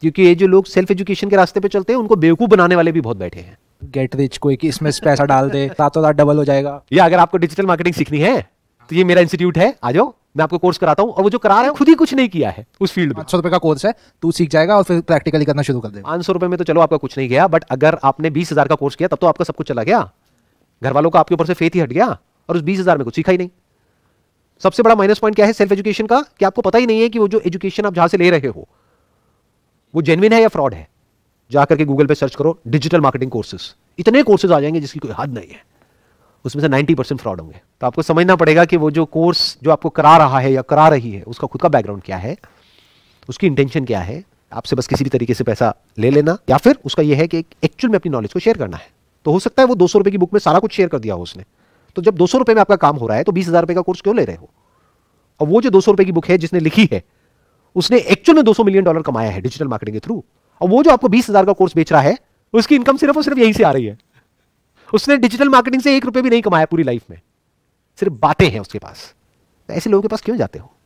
क्योंकि ये जो लोग सेल्फ एजुकेशन के रास्ते पे चलते हैं उनको बेवकूफ़ बनाने वाले भी बहुत बैठे हैं गेट रिच को एक इसमें पैसा डाल दे सातों रात डबल हो जाएगा या अगर आपको डिजिटल मार्केटिंग सीखनी है तो ये मेरा इंस्टीट्यूट है आ जाओ मैं आपको कोर्स कराता हूँ और वो जो करा रहे हैं खुद ही कुछ नहीं किया है उस फील्ड में सौ रुपए का कोर्स है तू सीख जाएगा और फिर प्रैक्टिकली करना शुरू कर दे पांच सौ रुपए में तो चलो आपका कुछ नहीं गया बट अगर आपने बीस हजार का कोर्स किया तब तो आपका सब कुछ चला गया घर वालों का आपके ऊपर से फेथ ही हट गया और उस बीस हजार में कुछ सीखा ही नहीं सबसे बड़ा माइनस पॉइंट क्या है सेल्फ एजुकेशन का कि आपको पता ही नहीं है कि वो जो एजुकेशन आप जहाँ से ले रहे हो वो जेनविन है या फ्रॉड है जाकर के गूगल पे सर्च करो डिजिटल मार्केटिंग कोर्सेज इतने कोर्सेज आ जाएंगे जिसकी कोई हद नहीं है उसमें से 90 परसेंट फ्रॉड होंगे तो आपको समझना पड़ेगा कि वो जो कोर्स जो आपको करा रहा है या करा रही है उसका खुद का बैकग्राउंड क्या है उसकी इंटेंशन क्या है आपसे बस किसी भी तरीके से पैसा ले लेना या फिर उसका यह है कि एक्चुअल में अपनी नॉलेज को शेयर करना है तो हो सकता है वो दो सौ की बुक में सारा कुछ शेयर कर दिया हो उसने तो जब दो सौ में आपका काम हो रहा है तो बीस हजार का कोर्स क्यों ले रहे हो और वो जो दो सौ की बुक है जिसने लिखी है उसने एक्चुअल में 200 मिलियन डॉलर कमाया है डिजिटल मार्केटिंग के थ्रू और वो जो आपको बीस हजार का कोर्स बेच रहा है उसकी इनकम सिर्फ और सिर्फ यहीं से आ रही है उसने डिजिटल मार्केटिंग से एक रुपये भी नहीं कमाया पूरी लाइफ में सिर्फ बातें हैं उसके पास तो ऐसे लोगों के पास क्यों जाते हो